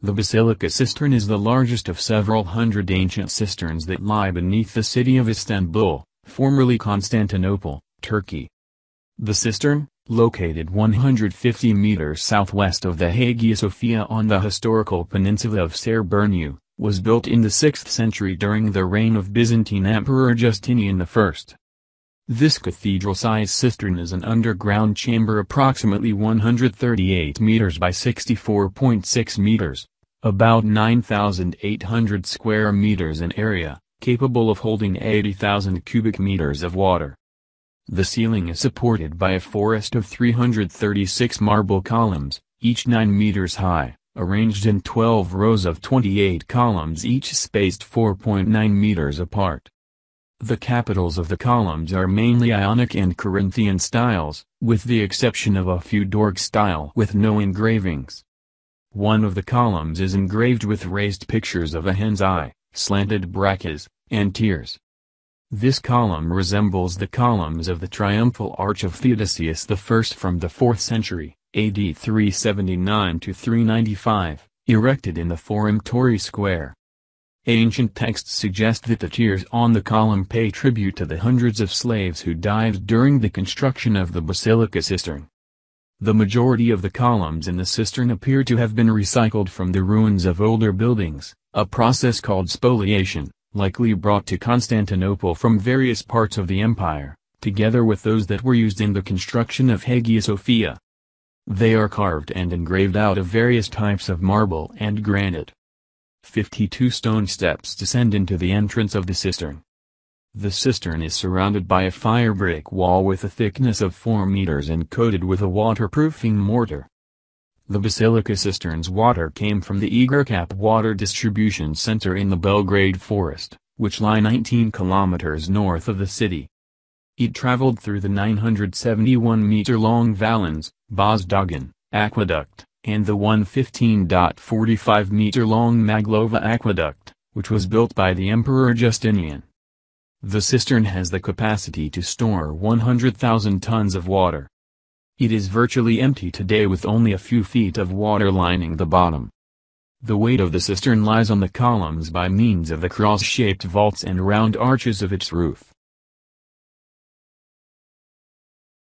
The Basilica Cistern is the largest of several hundred ancient cisterns that lie beneath the city of Istanbul, formerly Constantinople, Turkey. The cistern, located 150 meters southwest of the Hagia Sophia on the historical peninsula of Cerbernu, was built in the 6th century during the reign of Byzantine Emperor Justinian I. This cathedral-sized cistern is an underground chamber approximately 138 meters by 64.6 meters, about 9,800 square meters in area, capable of holding 80,000 cubic meters of water. The ceiling is supported by a forest of 336 marble columns, each 9 meters high, arranged in 12 rows of 28 columns each spaced 4.9 meters apart. The capitals of the columns are mainly Ionic and Corinthian styles, with the exception of a few Doric style with no engravings. One of the columns is engraved with raised pictures of a hen's eye, slanted brackets, and tears. This column resembles the columns of the triumphal arch of Theodosius I from the 4th century, AD 379 to 395, erected in the Forum Tori Square, Ancient texts suggest that the tiers on the column pay tribute to the hundreds of slaves who died during the construction of the basilica cistern. The majority of the columns in the cistern appear to have been recycled from the ruins of older buildings, a process called spoliation, likely brought to Constantinople from various parts of the empire, together with those that were used in the construction of Hagia Sophia. They are carved and engraved out of various types of marble and granite, 52 stone steps descend into the entrance of the cistern. The cistern is surrounded by a fire brick wall with a thickness of 4 meters and coated with a waterproofing mortar. The basilica cistern's water came from the Egercap Water Distribution Center in the Belgrade Forest, which lie 19 kilometers north of the city. It traveled through the 971-meter-long Valens, Bosdogan, aqueduct, and the 115.45 meter long Maglova aqueduct, which was built by the Emperor Justinian. The cistern has the capacity to store 100,000 tons of water. It is virtually empty today with only a few feet of water lining the bottom. The weight of the cistern lies on the columns by means of the cross-shaped vaults and round arches of its roof.